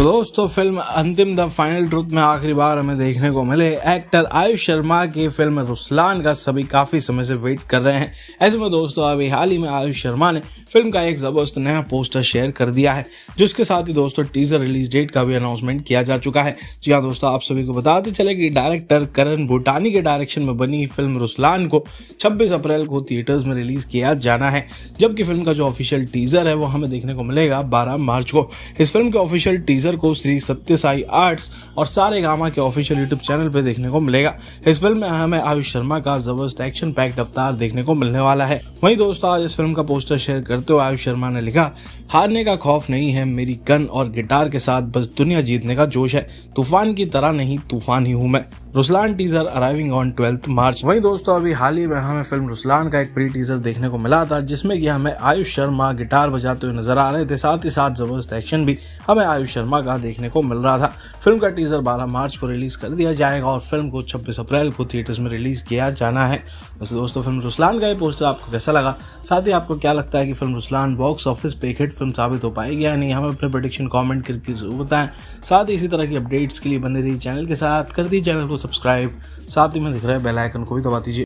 तो दोस्तों फिल्म अंतिम द फाइनल ट्रुथ में आखिरी बार हमें देखने को मिले एक्टर आयुष शर्मा की फिल्म रुस्लान का सभी काफी समय से वेट कर रहे हैं ऐसे में दोस्तों अभी हाल ही में आयुष शर्मा ने फिल्म का एक जबरदस्त नया पोस्टर शेयर कर दिया है जिसके साथ ही दोस्तों टीजर रिलीज डेट का भी अनाउंसमेंट किया जा चुका है जी हाँ दोस्तों आप सभी को बताते चले कि डायरेक्टर करण भूटानी के डायरेक्शन में बनी फिल्म रुस्लान को छब्बीस अप्रैल को थिएटर्स में रिलीज किया जाना है जबकि फिल्म का जो ऑफिशियल टीजर है वो हमें देखने को मिलेगा बारह मार्च को इस फिल्म के ऑफिशियल टीजर टीजर को श्री सत्य साई आर्ट्स और सारे गामा के ऑफिशियल यूट्यूब चैनल पर देखने को मिलेगा इस फिल्म में हमें आयुष शर्मा का जबरदस्त एक्शन पैक्ड अवतार देखने को मिलने वाला है वही दोस्तों आज इस फिल्म का पोस्टर शेयर करते हुए आयुष शर्मा ने लिखा हारने का खौफ नहीं है मेरी गन और गिटार के साथ बस दुनिया जीतने का जोश है तूफान की तरह नहीं तूफान ही हूँ मैं Ruslan teaser arriving on twelfth March वहीं दोस्तों अभी हाल ही में हमें फिल्म रुसलान का एक प्री टीजर देखने को मिला था जिसमें कि हमें आयुष शर्मा गिटार बजाते हुए नजर आ रहे थे साथ ही साथ जबरदस्त एक्शन भी हमें आयुष शर्मा का देखने को मिल रहा था फिल्म का टीजर बारह मार्च को रिलीज कर दिया जाएगा और फिल्म को छब्बीस अप्रैल को थिएटर्स में रिलीज किया जाना है वैसे दोस्तों फिल्म रुसलान का ये पोस्टर आपको कैसा लगा साथ ही आपको क्या लगता है कि फिल्म रुसलान बॉक्स ऑफिस पे हिट फिल्म साबित हो पाएगी या नहीं हमें अपने प्रोडिक्शन कॉमेंट करके जरूर बताएं साथ ही इसी तरह की अपडेट्स के लिए बने रही चैनल के साथ कर दी चैनल को सब्सक्राइब साथ ही में दिख रहा है बेल आइकन को भी दबा दीजिए